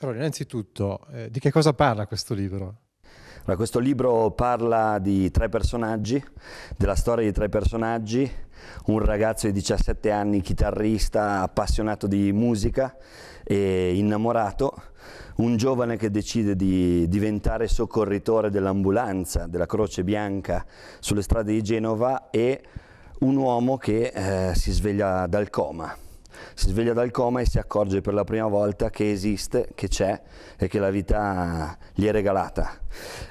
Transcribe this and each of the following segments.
Allora, innanzitutto, eh, di che cosa parla questo libro? Allora, questo libro parla di tre personaggi, della storia di tre personaggi, un ragazzo di 17 anni, chitarrista, appassionato di musica e innamorato, un giovane che decide di diventare soccorritore dell'ambulanza della Croce Bianca sulle strade di Genova e un uomo che eh, si sveglia dal coma si sveglia dal coma e si accorge per la prima volta che esiste, che c'è e che la vita gli è regalata.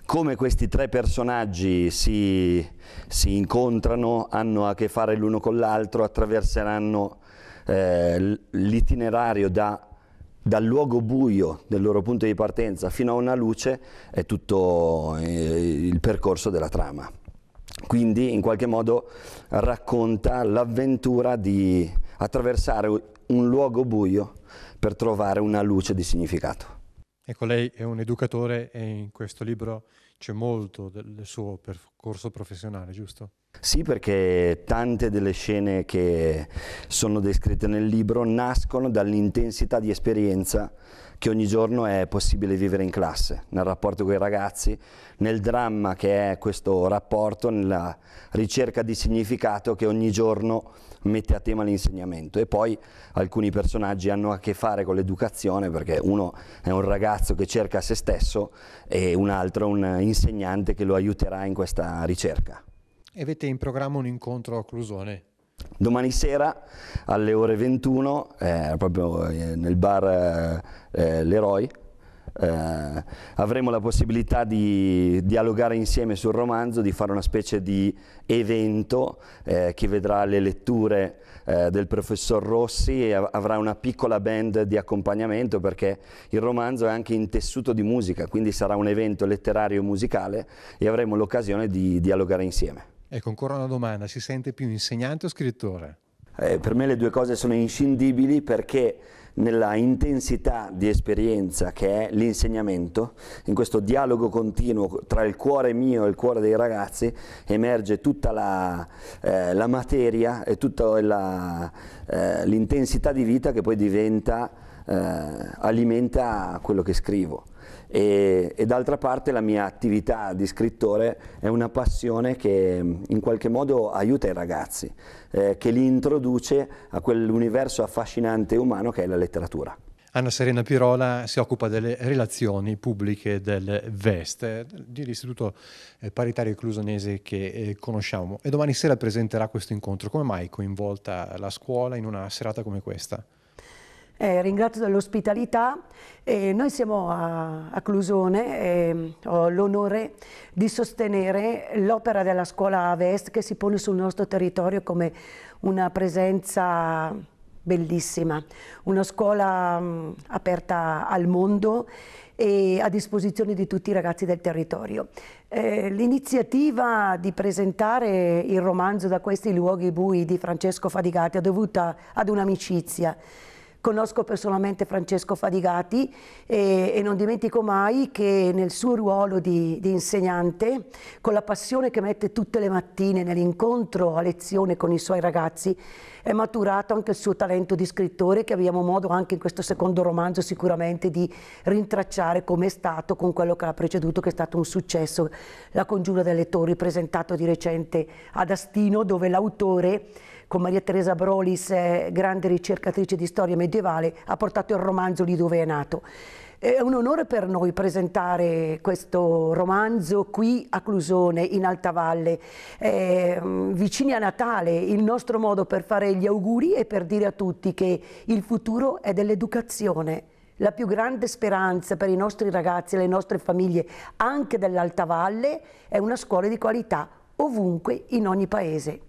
Come questi tre personaggi si, si incontrano, hanno a che fare l'uno con l'altro, attraverseranno eh, l'itinerario da dal luogo buio del loro punto di partenza fino a una luce è tutto eh, il percorso della trama. Quindi in qualche modo racconta l'avventura di attraversare un luogo buio per trovare una luce di significato. Ecco, lei è un educatore e in questo libro c'è molto del suo percorso professionale, giusto? Sì, perché tante delle scene che sono descritte nel libro nascono dall'intensità di esperienza che ogni giorno è possibile vivere in classe, nel rapporto con i ragazzi, nel dramma che è questo rapporto, nella ricerca di significato che ogni giorno mette a tema l'insegnamento. E poi alcuni personaggi hanno a che fare con l'educazione perché uno è un ragazzo ragazzo che cerca se stesso e un altro, un insegnante che lo aiuterà in questa ricerca. E avete in programma un incontro a Clusone? Domani sera alle ore 21, eh, proprio eh, nel bar eh, eh L'Eroi, eh, avremo la possibilità di dialogare insieme sul romanzo, di fare una specie di evento eh, che vedrà le letture eh, del professor Rossi e av avrà una piccola band di accompagnamento perché il romanzo è anche in tessuto di musica, quindi sarà un evento letterario musicale e avremo l'occasione di dialogare insieme. Ecco, ancora una domanda, si sente più insegnante o scrittore? Eh, per me le due cose sono inscindibili perché nella intensità di esperienza che è l'insegnamento, in questo dialogo continuo tra il cuore mio e il cuore dei ragazzi, emerge tutta la, eh, la materia e tutta eh, l'intensità eh, di vita che poi diventa eh, alimenta quello che scrivo. E, e d'altra parte la mia attività di scrittore è una passione che mm, in qualche modo aiuta i ragazzi, eh, che li introduce a quell'universo affascinante e umano che è la letteratura. Anna Serena Pirola si occupa delle relazioni pubbliche del VEST, eh, dell'istituto eh, paritario clusanese che eh, conosciamo e domani sera presenterà questo incontro. Come mai coinvolta la scuola in una serata come questa? Eh, ringrazio dell'ospitalità. Eh, noi siamo a, a Clusone, eh, ho l'onore di sostenere l'opera della scuola Avest che si pone sul nostro territorio come una presenza bellissima, una scuola mh, mm, aperta al mondo e a disposizione di tutti i ragazzi del territorio. Eh, L'iniziativa di presentare il romanzo Da questi luoghi bui di Francesco Fadigati è dovuta ad un'amicizia. Conosco personalmente Francesco Fadigati e, e non dimentico mai che nel suo ruolo di, di, insegnante, con la passione che mette tutte le mattine nell'incontro a lezione con i suoi ragazzi, è maturato anche il suo talento di scrittore che abbiamo modo anche in questo secondo romanzo sicuramente di rintracciare come è stato con quello che l'ha preceduto, che è stato un successo, La congiura delle torri, presentato di recente ad Astino, dove l'autore con Maria Teresa Brolis, eh, grande ricercatrice di storia medievale, ha portato il romanzo lì dove è nato. È un onore per noi presentare questo romanzo qui a Clusone, in Alta Valle, eh, vicini a Natale, il nostro modo per fare gli auguri e per dire a tutti che il futuro è dell'educazione. La più grande speranza per i nostri ragazzi e le nostre famiglie, anche dell'Alta Valle, è una scuola di qualità ovunque in ogni paese.